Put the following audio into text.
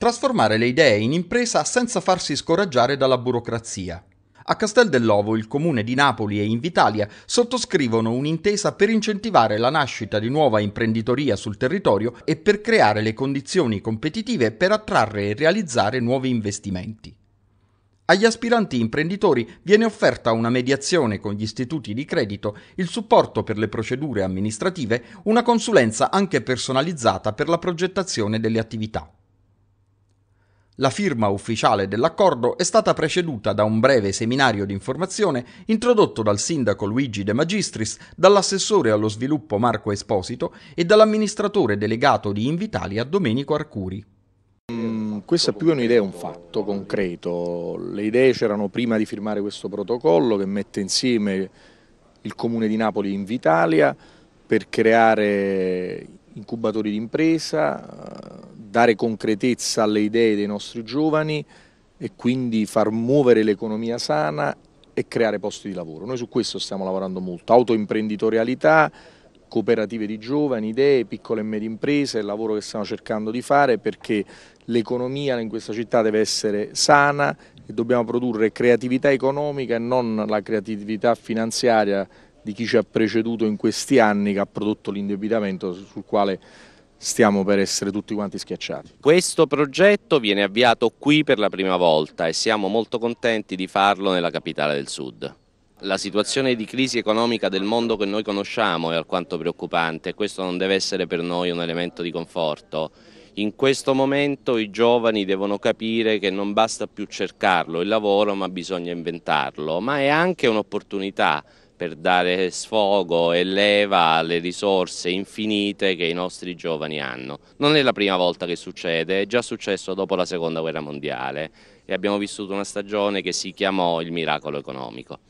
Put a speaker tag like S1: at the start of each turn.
S1: Trasformare le idee in impresa senza farsi scoraggiare dalla burocrazia. A Castel dell'Ovo il comune di Napoli e Invitalia sottoscrivono un'intesa per incentivare la nascita di nuova imprenditoria sul territorio e per creare le condizioni competitive per attrarre e realizzare nuovi investimenti. Agli aspiranti imprenditori viene offerta una mediazione con gli istituti di credito, il supporto per le procedure amministrative, una consulenza anche personalizzata per la progettazione delle attività. La firma ufficiale dell'accordo è stata preceduta da un breve seminario di informazione introdotto dal sindaco Luigi De Magistris, dall'assessore allo sviluppo Marco Esposito e dall'amministratore delegato di Invitalia Domenico Arcuri.
S2: Mm, questa più è un'idea, è un fatto concreto. Le idee c'erano prima di firmare questo protocollo che mette insieme il comune di Napoli in Vitalia per creare incubatori di impresa, dare concretezza alle idee dei nostri giovani e quindi far muovere l'economia sana e creare posti di lavoro. Noi su questo stiamo lavorando molto, autoimprenditorialità, cooperative di giovani, idee, piccole e medie imprese, il lavoro che stiamo cercando di fare perché l'economia in questa città deve essere sana e dobbiamo produrre creatività economica e non la creatività finanziaria di chi ci ha preceduto in questi anni che ha prodotto l'indebitamento sul quale stiamo per essere tutti quanti schiacciati.
S3: Questo progetto viene avviato qui per la prima volta e siamo molto contenti di farlo nella capitale del Sud. La situazione di crisi economica del mondo che noi conosciamo è alquanto preoccupante e questo non deve essere per noi un elemento di conforto. In questo momento i giovani devono capire che non basta più cercarlo il lavoro ma bisogna inventarlo, ma è anche un'opportunità per dare sfogo e leva alle risorse infinite che i nostri giovani hanno. Non è la prima volta che succede, è già successo dopo la seconda guerra mondiale e abbiamo vissuto una stagione che si chiamò il miracolo economico.